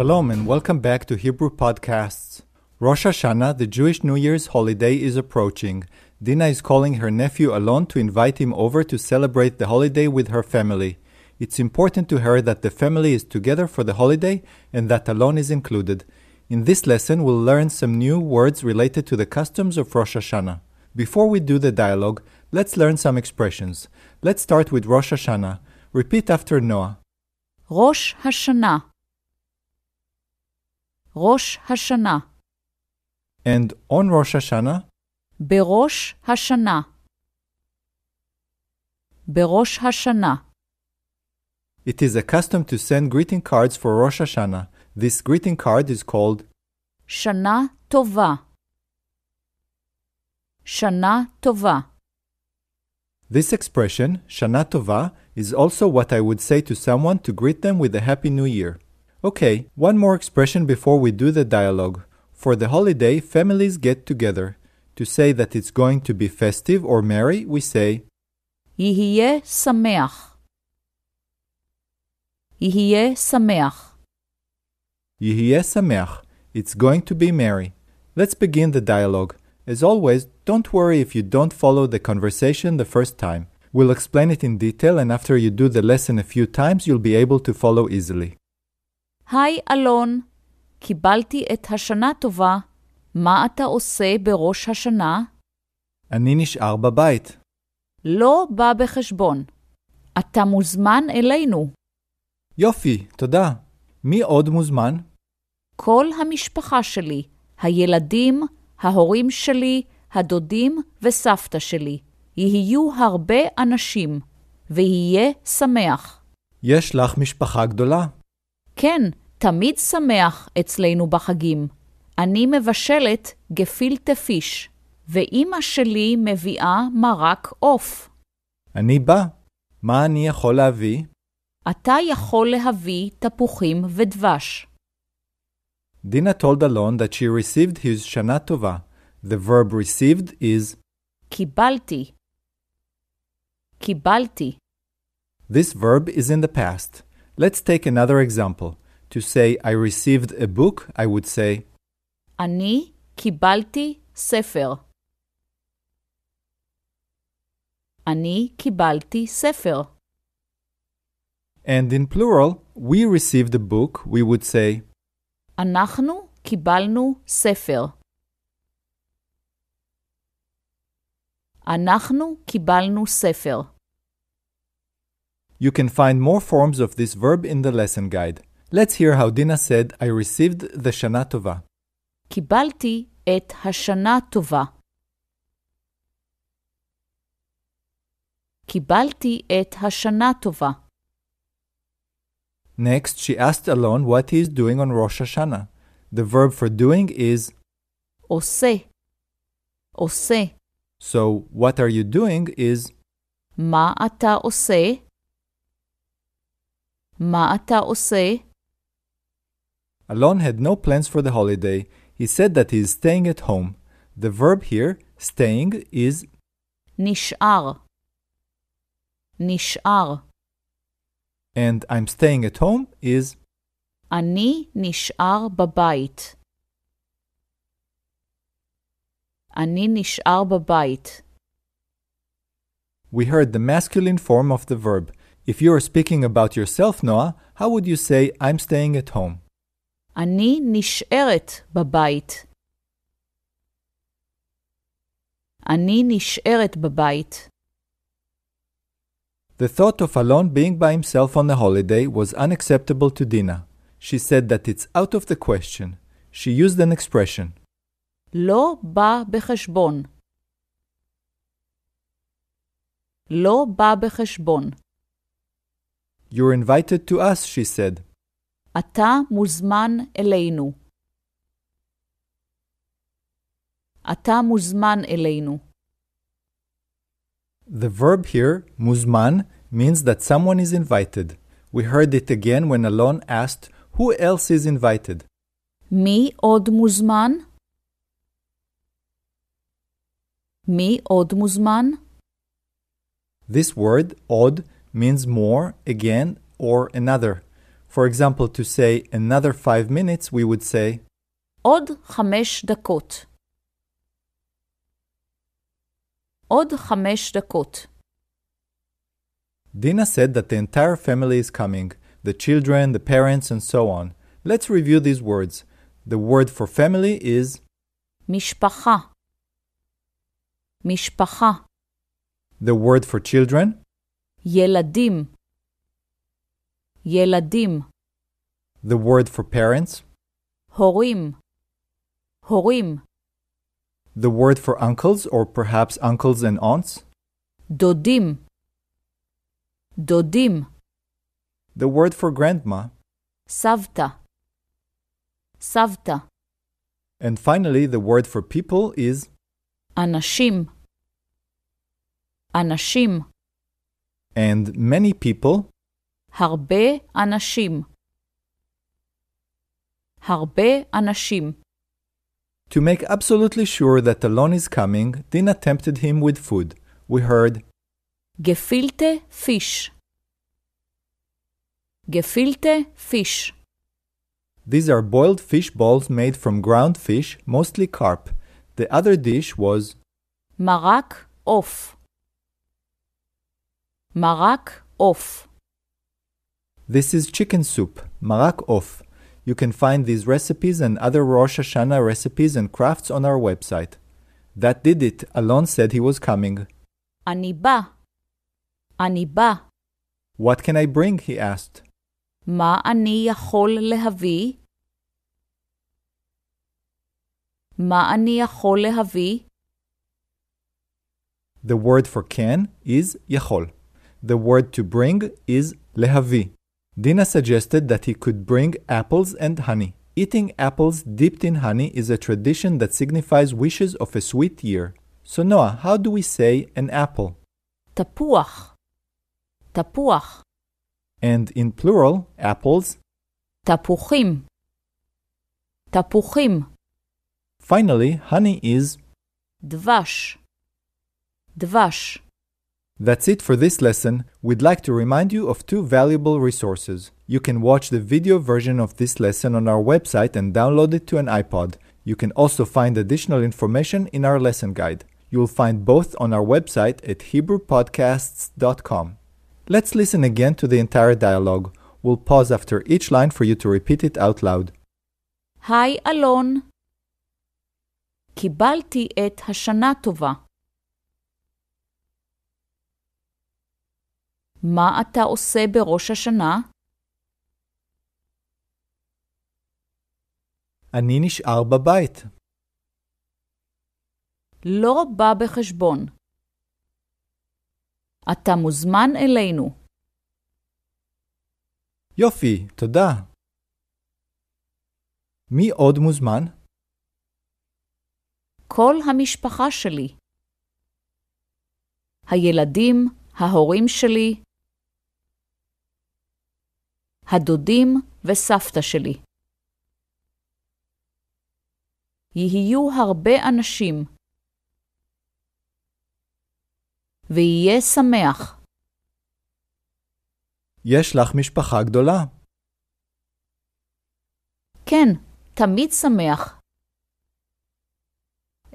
Shalom and welcome back to Hebrew Podcasts. Rosh Hashanah, the Jewish New Year's holiday, is approaching. Dina is calling her nephew Alon to invite him over to celebrate the holiday with her family. It's important to her that the family is together for the holiday and that Alon is included. In this lesson, we'll learn some new words related to the customs of Rosh Hashanah. Before we do the dialogue, let's learn some expressions. Let's start with Rosh Hashanah. Repeat after Noah. Rosh Hashanah. Rosh Hashanah. And on Rosh Hashanah? Berosh Hashanah. Berosh Hashanah. It is a custom to send greeting cards for Rosh Hashanah. This greeting card is called Shana Tova. Shana Tova. This expression, Shana Tova, is also what I would say to someone to greet them with a Happy New Year. Okay, one more expression before we do the dialogue. For the holiday, families get together. To say that it's going to be festive or merry, we say יהיה Sameach. יהיה Sameach. יהיה Sameach. It's going to be merry. Let's begin the dialogue. As always, don't worry if you don't follow the conversation the first time. We'll explain it in detail, and after you do the lesson a few times, you'll be able to follow easily. היי, אלון, קיבלתי את השנה טובה, מה אתה עושה בראש השנה? אני נשאר בבית. לא בא בחשבון. אתה מוזמן אלינו. יופי, תודה. מי עוד מוזמן? כל המשפחה שלי, הילדים, ההורים שלי, הדודים וסבתא שלי. יהיו הרבה אנשים, ויהיה שמח. יש לך משפחה גדולה? כן, תמיד שמח אצלנו בחגים. אני מבשלת גפילטה פיש, ואימא שלי מביאה מרק עוף. אני בא. מה אני יכול להביא? אתה יכול להביא תפוחים ודבש. Dina told alone that she received his שנה טובה. The verb received is קיבלתי. קיבלתי. This verb is in the past. Let's take another example. To say I received a book, I would say אני קיבלתי ספר. Ani kibalti ספר. And in plural, we received a book, we would say אנחנו קיבלנו ספר. אנחנו קיבלנו ספר. You can find more forms of this verb in the lesson guide. Let's hear how Dina said, I received the Shana Tova. et hashanatova. השנה et hashanatova. Next, she asked Alon what he is doing on Rosh Hashanah. The verb for doing is ose. Ose. So, what are you doing is ma ata ose. מה אתה עושה? Alon had no plans for the holiday. He said that he is staying at home. The verb here, staying, is נשאר. נשאר. And I'm staying at home is אני נשאר בבית. אני נשאר בבית. We heard the masculine form of the verb. If you are speaking about yourself, Noah, how would you say I'm staying at home? אני נשארת בבית. אני נשארת בבית. The thought of Alon being by himself on a holiday was unacceptable to Dina. She said that it's out of the question. She used an expression. לא בא בחשבון. לא בא בחשבון. You're invited to us, she said. "Ata musman elenu." "Ata musman elenu." The verb here, "musman," means that someone is invited. We heard it again when Alon asked, who else is invited? "Mi od musman." "Mi od musman." This word, "od." means more, again, or another. For example, to say another five minutes, we would say עוד חמש דקות. עוד חמש דקות. Dina said that the entire family is coming the children, the parents, and so on. Let's review these words. The word for family is Mishpacha. The word for children ילדים ילדים The word for parents הורים הורים The word for uncles or perhaps uncles and aunts דודים דודים The word for grandma סבתא סבתא And finally, the word for people is אנשים. אנשים and many people הרבה אנשים הרבה אנשים To make absolutely sure that Alon is coming, Dina tempted him with food. We heard gefilte fish gefilte fish These are boiled fish balls made from ground fish, mostly carp. The other dish was marak off. Marak of. This is chicken soup, marak of. You can find these recipes and other Rosh Hashanah recipes and crafts on our website. That did it. Alon said he was coming. Aniba. Aniba. What can I bring? he asked. Ma ani yachol lehavi? Ma ani yachol lehavi? The word for can is yachol. The word to bring is lehavi. Dina suggested that he could bring apples and honey. Eating apples dipped in honey is a tradition that signifies wishes of a sweet year. So Noah, how do we say an apple? Tapuach. Tapuach. And in plural, apples? Tapuchim. Tapuchim. Finally, honey is? Dvash. Dvash. That's it for this lesson. We'd like to remind you of two valuable resources. You can watch the video version of this lesson on our website and download it to an iPod. You can also find additional information in our lesson guide. You'll find both on our website at hebrewpodcasts.com. Let's listen again to the entire dialogue. We'll pause after each line for you to repeat it out loud. Hi, Alon. קיבלתי את השנה טובה. מה אתה עושה בראש השנה? אני נשאר בבית. לא בא בחשבון. אתה מוזמן אלינו. יופי, תודה. מי עוד מוזמן? כל המשפחה שלי. הילדים, ההורים שלי, הדודים וסבתא שלי. יהיו הרבה אנשים, ויהיה שמח. יש לך משפחה גדולה. כן, תמיד שמח.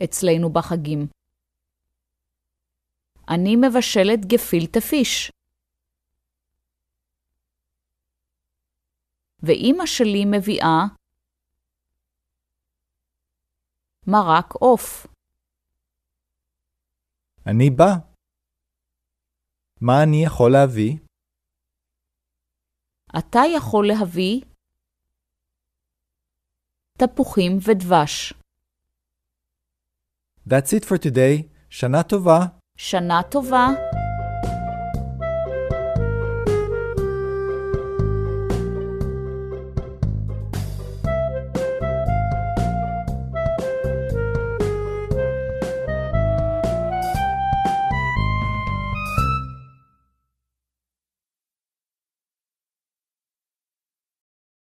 אצלנו בחגים. אני מבשלת גפילטה פיש. ואימא שלי מביאה מרק עוף. אני בא. מה אני יכול להביא? אתה יכול להביא תפוחים ודבש. That's it for today. שנה טובה. שנה טובה.